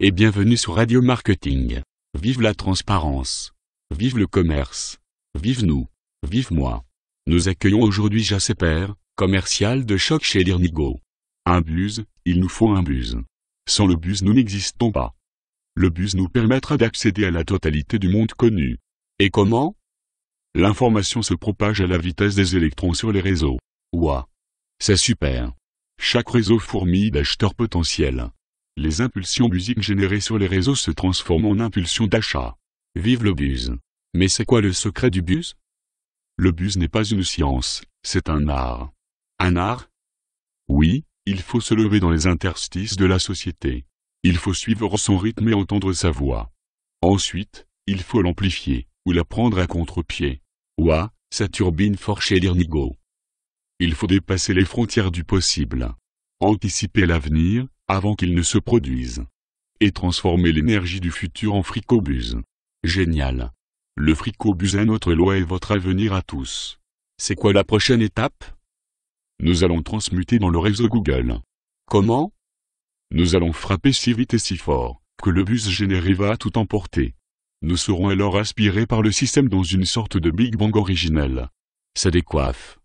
et bienvenue sur Radio Marketing. Vive la transparence. Vive le commerce. Vive nous. Vive moi. Nous accueillons aujourd'hui Jasper, commercial de choc chez Lirnigo. Un bus, il nous faut un bus. Sans le bus nous n'existons pas. Le bus nous permettra d'accéder à la totalité du monde connu. Et comment L'information se propage à la vitesse des électrons sur les réseaux. Ouah. C'est super. Chaque réseau fourmille d'acheteurs potentiels. Les impulsions musiques générées sur les réseaux se transforment en impulsions d'achat. Vive le buzz. Mais c'est quoi le secret du bus Le bus n'est pas une science, c'est un art. Un art Oui, il faut se lever dans les interstices de la société. Il faut suivre son rythme et entendre sa voix. Ensuite, il faut l'amplifier, ou la prendre à contre-pied. Ouah, sa turbine forchée l'irnigo. Il faut dépasser les frontières du possible. Anticiper l'avenir, avant qu'ils ne se produisent. Et transformer l'énergie du futur en fricobus. Génial. Le fricobus est notre loi et votre avenir à tous. C'est quoi la prochaine étape Nous allons transmuter dans le réseau Google. Comment Nous allons frapper si vite et si fort, que le bus généré va tout emporter. Nous serons alors aspirés par le système dans une sorte de Big Bang originel. Ça décoiffe.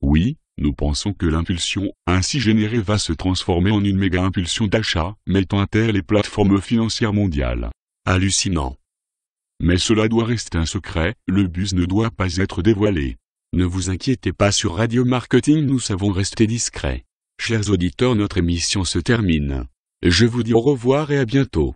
Oui, nous pensons que l'impulsion ainsi générée va se transformer en une méga-impulsion d'achat, mettant à terre les plateformes financières mondiales. Hallucinant. Mais cela doit rester un secret, le bus ne doit pas être dévoilé. Ne vous inquiétez pas sur Radio Marketing, nous savons rester discrets. Chers auditeurs, notre émission se termine. Je vous dis au revoir et à bientôt.